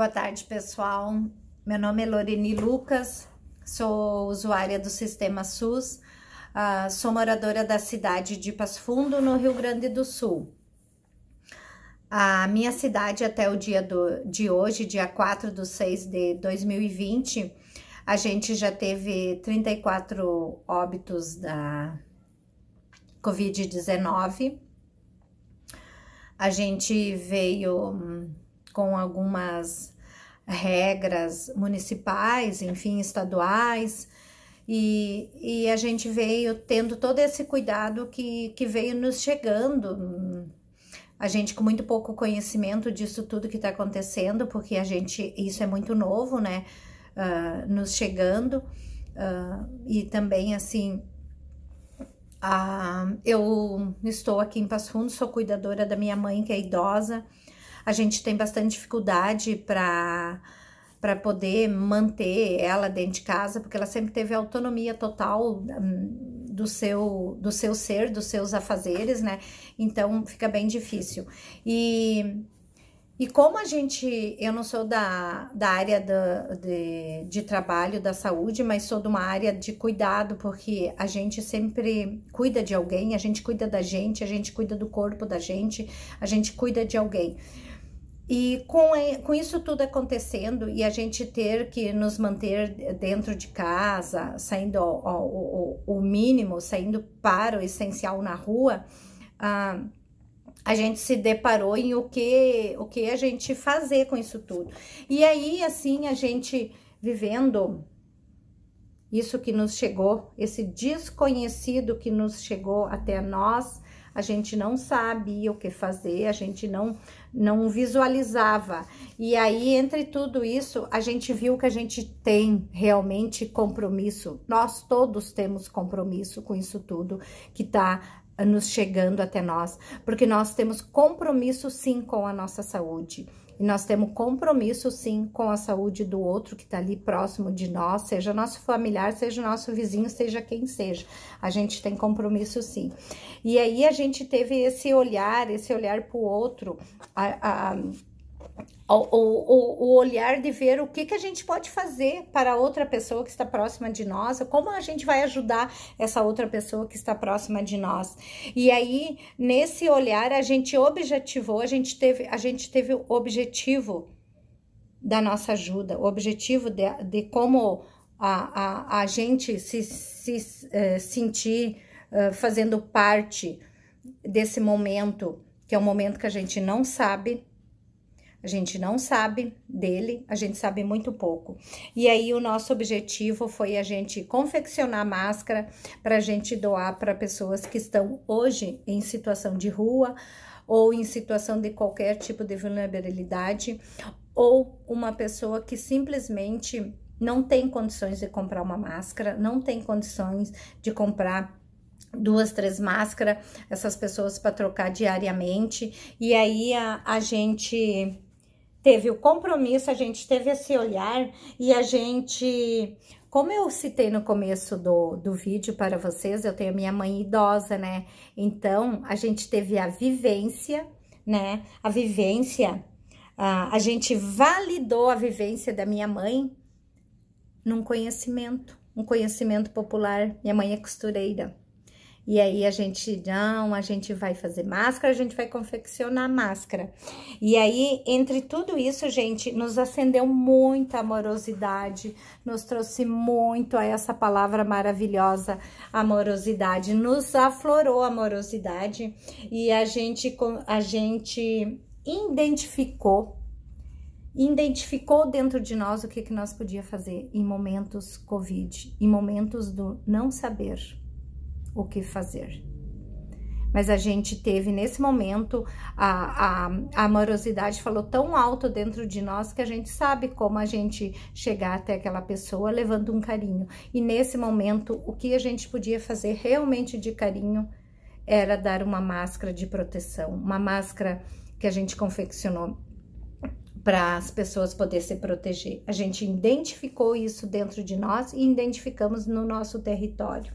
Boa tarde, pessoal. Meu nome é Loreni Lucas, sou usuária do sistema SUS, uh, sou moradora da cidade de Passo Fundo, no Rio Grande do Sul. A minha cidade, até o dia do, de hoje, dia 4 de 6 de 2020, a gente já teve 34 óbitos da Covid-19. A gente veio com algumas regras municipais, enfim, estaduais, e, e a gente veio tendo todo esse cuidado que, que veio nos chegando. A gente com muito pouco conhecimento disso tudo que está acontecendo, porque a gente, isso é muito novo, né? Uh, nos chegando, uh, e também assim. Uh, eu estou aqui em Passo Fundo, sou cuidadora da minha mãe, que é idosa, a gente tem bastante dificuldade para para poder manter ela dentro de casa, porque ela sempre teve autonomia total hum, do seu do seu ser, dos seus afazeres, né? Então fica bem difícil. E e como a gente, eu não sou da, da área de, de trabalho, da saúde, mas sou de uma área de cuidado, porque a gente sempre cuida de alguém, a gente cuida da gente, a gente cuida do corpo da gente, a gente cuida de alguém. E com, com isso tudo acontecendo e a gente ter que nos manter dentro de casa, saindo o mínimo, saindo para o essencial na rua, ah, a gente se deparou em o que, o que a gente fazer com isso tudo. E aí, assim, a gente vivendo isso que nos chegou, esse desconhecido que nos chegou até nós, a gente não sabia o que fazer, a gente não, não visualizava. E aí, entre tudo isso, a gente viu que a gente tem realmente compromisso, nós todos temos compromisso com isso tudo que está nos chegando até nós, porque nós temos compromisso sim com a nossa saúde. E nós temos compromisso, sim, com a saúde do outro que está ali próximo de nós, seja nosso familiar, seja nosso vizinho, seja quem seja. A gente tem compromisso, sim. E aí a gente teve esse olhar, esse olhar para o outro, a, a o, o, olhar de ver o que, que a gente pode fazer para outra pessoa que está próxima de nós, como a gente vai ajudar essa outra pessoa que está próxima de nós. E aí, nesse olhar, a gente objetivou, a gente teve, a gente teve o objetivo da nossa ajuda, o objetivo de, de como a, a, a gente se, se, eh, sentir eh, fazendo parte desse momento, que é um momento que a gente não sabe a gente não sabe dele, a gente sabe muito pouco. E aí, o nosso objetivo foi a gente confeccionar máscara para a gente doar para pessoas que estão hoje em situação de rua ou em situação de qualquer tipo de vulnerabilidade, ou uma pessoa que simplesmente não tem condições de comprar uma máscara, não tem condições de comprar duas, três máscaras, essas pessoas para trocar diariamente. E aí a, a gente teve o compromisso, a gente teve esse olhar e a gente, como eu citei no começo do, do vídeo para vocês, eu tenho a minha mãe idosa, né? Então, a gente teve a vivência, né? A vivência, a, a gente validou a vivência da minha mãe num conhecimento, um conhecimento popular. Minha mãe é costureira. E aí a gente, não, a gente vai fazer máscara, a gente vai confeccionar máscara. E aí, entre tudo isso, gente, nos acendeu muita amorosidade, nos trouxe muito a essa palavra maravilhosa, amorosidade, nos aflorou amorosidade e a gente, a gente identificou identificou dentro de nós o que, que nós podia fazer em momentos Covid, em momentos do não saber, o que fazer. Mas a gente teve nesse momento a, a, a amorosidade falou tão alto dentro de nós que a gente sabe como a gente chegar até aquela pessoa levando um carinho. E nesse momento, o que a gente podia fazer realmente de carinho era dar uma máscara de proteção, uma máscara que a gente confeccionou para as pessoas poderem se proteger. A gente identificou isso dentro de nós e identificamos no nosso território.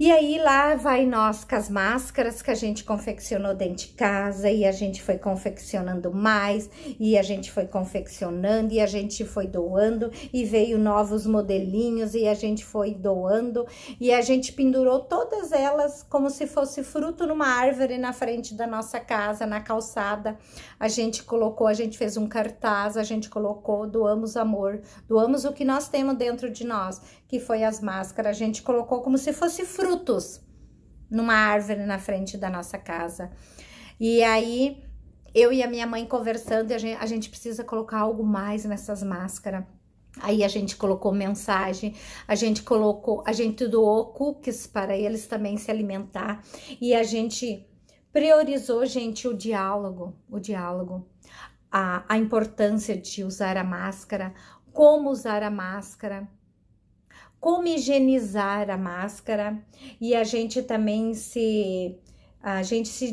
E aí lá vai nós com as máscaras que a gente confeccionou dentro de casa e a gente foi confeccionando mais e a gente foi confeccionando e a gente foi doando e veio novos modelinhos e a gente foi doando e a gente pendurou todas elas como se fosse fruto numa árvore na frente da nossa casa, na calçada. A gente colocou, a gente fez um cartaz, a gente colocou doamos amor, doamos o que nós temos dentro de nós que foi as máscaras, a gente colocou como se fosse frutos numa árvore na frente da nossa casa. E aí, eu e a minha mãe conversando, a gente, a gente precisa colocar algo mais nessas máscaras. Aí a gente colocou mensagem, a gente colocou, a gente doou cookies para eles também se alimentar e a gente priorizou, gente, o diálogo, o diálogo, a, a importância de usar a máscara, como usar a máscara, como higienizar a máscara e a gente também se a gente se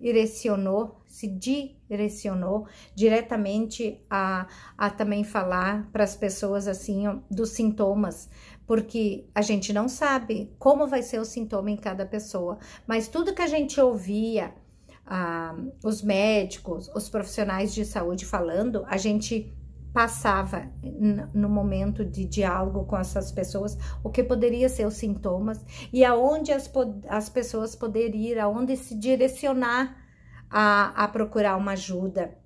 direcionou, se direcionou diretamente a, a também falar para as pessoas assim dos sintomas, porque a gente não sabe como vai ser o sintoma em cada pessoa, mas tudo que a gente ouvia ah, os médicos, os profissionais de saúde falando, a gente passava no momento de diálogo com essas pessoas, o que poderia ser os sintomas e aonde as, as pessoas poderiam ir, aonde se direcionar a, a procurar uma ajuda.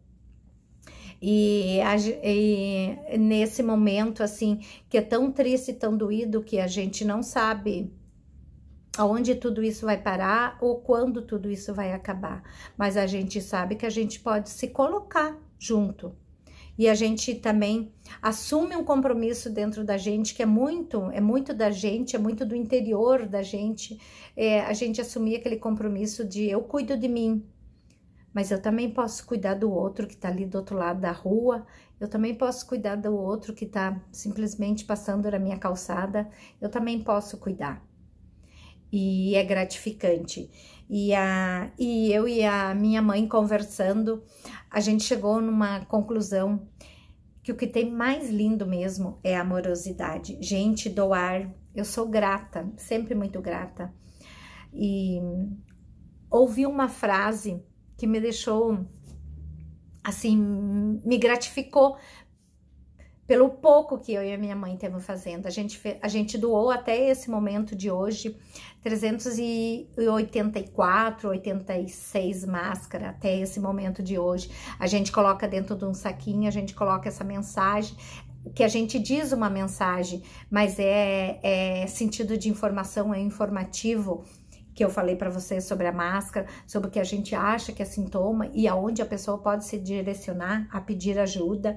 E, e, nesse momento, assim, que é tão triste, tão doído, que a gente não sabe aonde tudo isso vai parar ou quando tudo isso vai acabar. Mas a gente sabe que a gente pode se colocar junto e a gente também assume um compromisso dentro da gente que é muito, é muito da gente, é muito do interior da gente, é, a gente assumir aquele compromisso de eu cuido de mim, mas eu também posso cuidar do outro que está ali do outro lado da rua, eu também posso cuidar do outro que está simplesmente passando na minha calçada, eu também posso cuidar e é gratificante. E, a, e eu e a minha mãe conversando, a gente chegou numa conclusão que o que tem mais lindo mesmo é a amorosidade. Gente, doar, eu sou grata, sempre muito grata. E ouvi uma frase que me deixou assim, me gratificou, pelo pouco que eu e a minha mãe temos fazendo. A gente, a gente doou até esse momento de hoje 384, 86 máscaras até esse momento de hoje. A gente coloca dentro de um saquinho, a gente coloca essa mensagem, que a gente diz uma mensagem, mas é, é sentido de informação, é informativo que eu falei para vocês sobre a máscara, sobre o que a gente acha que é sintoma e aonde a pessoa pode se direcionar a pedir ajuda.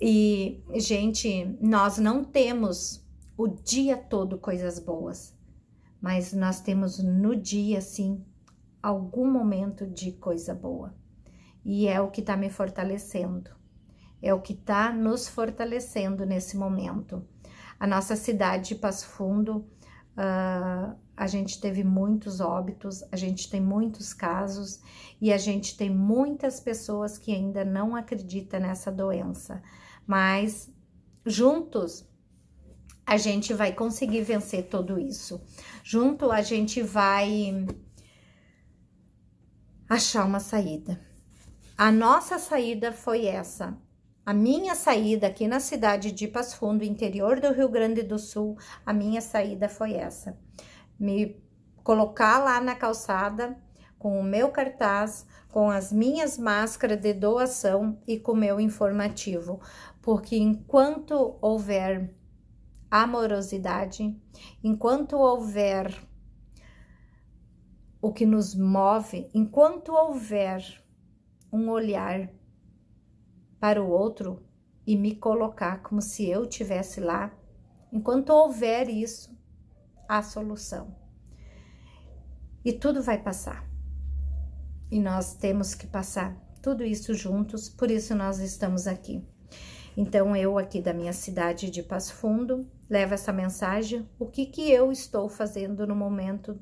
E, gente, nós não temos o dia todo coisas boas, mas nós temos no dia, sim, algum momento de coisa boa. E é o que está me fortalecendo, é o que está nos fortalecendo nesse momento. A nossa cidade de Passo Fundo, uh, a gente teve muitos óbitos, a gente tem muitos casos e a gente tem muitas pessoas que ainda não acreditam nessa doença mas juntos a gente vai conseguir vencer tudo isso. Junto a gente vai achar uma saída. A nossa saída foi essa. A minha saída aqui na cidade de Passo Fundo, interior do Rio Grande do Sul, a minha saída foi essa. Me colocar lá na calçada com o meu cartaz, com as minhas máscaras de doação e com o meu informativo, porque enquanto houver amorosidade, enquanto houver o que nos move, enquanto houver um olhar para o outro e me colocar como se eu tivesse lá, enquanto houver isso, há solução. E tudo vai passar. E nós temos que passar tudo isso juntos, por isso nós estamos aqui. Então, eu aqui da minha cidade de Passo Fundo, levo essa mensagem, o que que eu estou fazendo no momento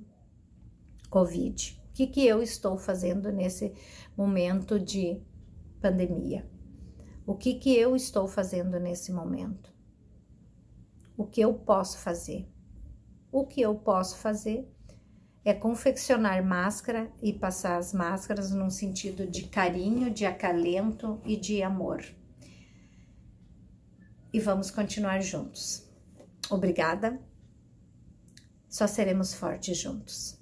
Covid? O que que eu estou fazendo nesse momento de pandemia? O que que eu estou fazendo nesse momento? O que eu posso fazer? O que eu posso fazer é confeccionar máscara e passar as máscaras num sentido de carinho, de acalento e de amor e vamos continuar juntos. Obrigada, só seremos fortes juntos.